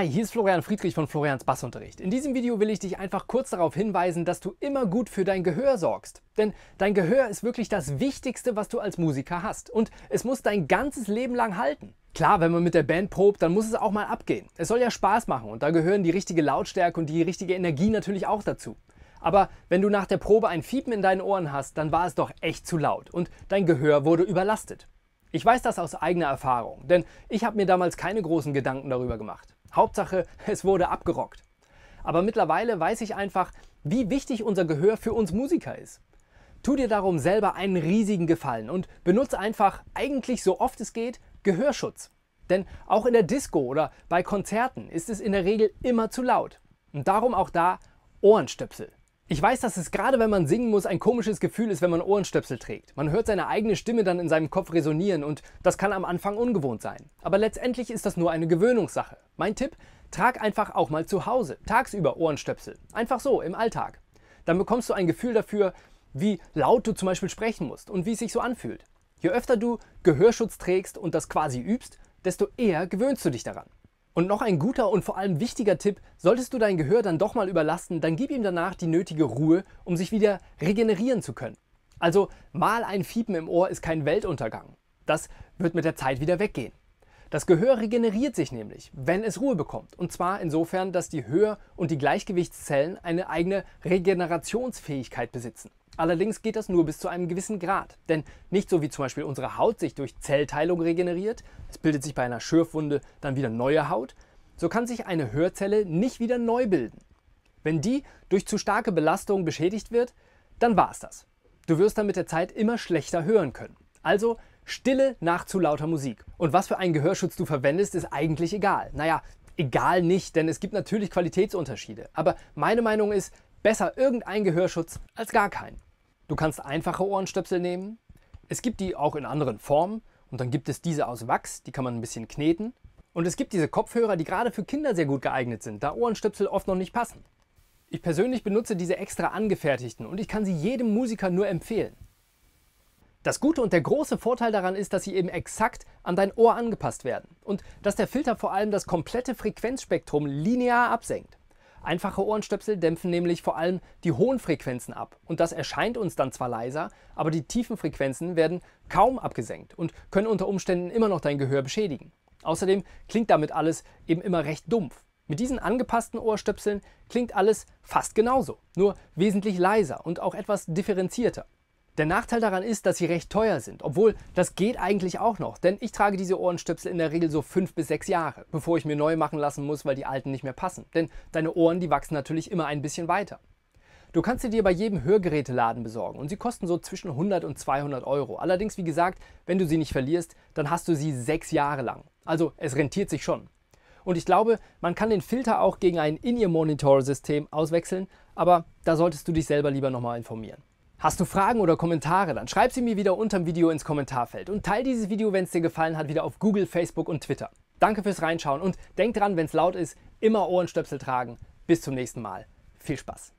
Hi, hier ist Florian Friedrich von Florians Bassunterricht. In diesem Video will ich dich einfach kurz darauf hinweisen, dass du immer gut für dein Gehör sorgst. Denn dein Gehör ist wirklich das Wichtigste, was du als Musiker hast. Und es muss dein ganzes Leben lang halten. Klar, wenn man mit der Band probt, dann muss es auch mal abgehen. Es soll ja Spaß machen und da gehören die richtige Lautstärke und die richtige Energie natürlich auch dazu. Aber wenn du nach der Probe ein Fiepen in deinen Ohren hast, dann war es doch echt zu laut und dein Gehör wurde überlastet. Ich weiß das aus eigener Erfahrung, denn ich habe mir damals keine großen Gedanken darüber gemacht. Hauptsache, es wurde abgerockt. Aber mittlerweile weiß ich einfach, wie wichtig unser Gehör für uns Musiker ist. Tu dir darum selber einen riesigen Gefallen und benutze einfach, eigentlich so oft es geht, Gehörschutz. Denn auch in der Disco oder bei Konzerten ist es in der Regel immer zu laut. Und darum auch da Ohrenstöpsel. Ich weiß, dass es gerade wenn man singen muss, ein komisches Gefühl ist, wenn man Ohrenstöpsel trägt. Man hört seine eigene Stimme dann in seinem Kopf resonieren und das kann am Anfang ungewohnt sein. Aber letztendlich ist das nur eine Gewöhnungssache. Mein Tipp, trag einfach auch mal zu Hause, tagsüber Ohrenstöpsel. Einfach so, im Alltag. Dann bekommst du ein Gefühl dafür, wie laut du zum Beispiel sprechen musst und wie es sich so anfühlt. Je öfter du Gehörschutz trägst und das quasi übst, desto eher gewöhnst du dich daran. Und noch ein guter und vor allem wichtiger Tipp, solltest du dein Gehör dann doch mal überlasten, dann gib ihm danach die nötige Ruhe, um sich wieder regenerieren zu können. Also mal ein Fiepen im Ohr ist kein Weltuntergang. Das wird mit der Zeit wieder weggehen. Das Gehör regeneriert sich nämlich, wenn es Ruhe bekommt. Und zwar insofern, dass die Hör- und die Gleichgewichtszellen eine eigene Regenerationsfähigkeit besitzen. Allerdings geht das nur bis zu einem gewissen Grad. Denn nicht so wie zum Beispiel unsere Haut sich durch Zellteilung regeneriert, es bildet sich bei einer Schürfwunde dann wieder neue Haut, so kann sich eine Hörzelle nicht wieder neu bilden. Wenn die durch zu starke Belastung beschädigt wird, dann war es das. Du wirst dann mit der Zeit immer schlechter hören können. Also Stille nach zu lauter Musik. Und was für einen Gehörschutz du verwendest, ist eigentlich egal. Naja, egal nicht, denn es gibt natürlich Qualitätsunterschiede. Aber meine Meinung ist, besser irgendein Gehörschutz als gar keinen. Du kannst einfache Ohrenstöpsel nehmen. Es gibt die auch in anderen Formen. Und dann gibt es diese aus Wachs, die kann man ein bisschen kneten. Und es gibt diese Kopfhörer, die gerade für Kinder sehr gut geeignet sind, da Ohrenstöpsel oft noch nicht passen. Ich persönlich benutze diese extra angefertigten und ich kann sie jedem Musiker nur empfehlen. Das Gute und der große Vorteil daran ist, dass sie eben exakt an dein Ohr angepasst werden und dass der Filter vor allem das komplette Frequenzspektrum linear absenkt. Einfache Ohrenstöpsel dämpfen nämlich vor allem die hohen Frequenzen ab und das erscheint uns dann zwar leiser, aber die tiefen Frequenzen werden kaum abgesenkt und können unter Umständen immer noch dein Gehör beschädigen. Außerdem klingt damit alles eben immer recht dumpf. Mit diesen angepassten Ohrstöpseln klingt alles fast genauso, nur wesentlich leiser und auch etwas differenzierter. Der Nachteil daran ist, dass sie recht teuer sind, obwohl das geht eigentlich auch noch, denn ich trage diese Ohrenstöpsel in der Regel so fünf bis sechs Jahre, bevor ich mir neu machen lassen muss, weil die alten nicht mehr passen, denn deine Ohren, die wachsen natürlich immer ein bisschen weiter. Du kannst sie dir bei jedem Hörgeräteladen besorgen und sie kosten so zwischen 100 und 200 Euro. Allerdings, wie gesagt, wenn du sie nicht verlierst, dann hast du sie sechs Jahre lang. Also es rentiert sich schon. Und ich glaube, man kann den Filter auch gegen ein In-Ear-Monitor-System auswechseln, aber da solltest du dich selber lieber nochmal informieren. Hast du Fragen oder Kommentare, dann schreib sie mir wieder unterm Video ins Kommentarfeld und teile dieses Video, wenn es dir gefallen hat, wieder auf Google, Facebook und Twitter. Danke fürs Reinschauen und denk dran, wenn es laut ist, immer Ohrenstöpsel tragen. Bis zum nächsten Mal. Viel Spaß!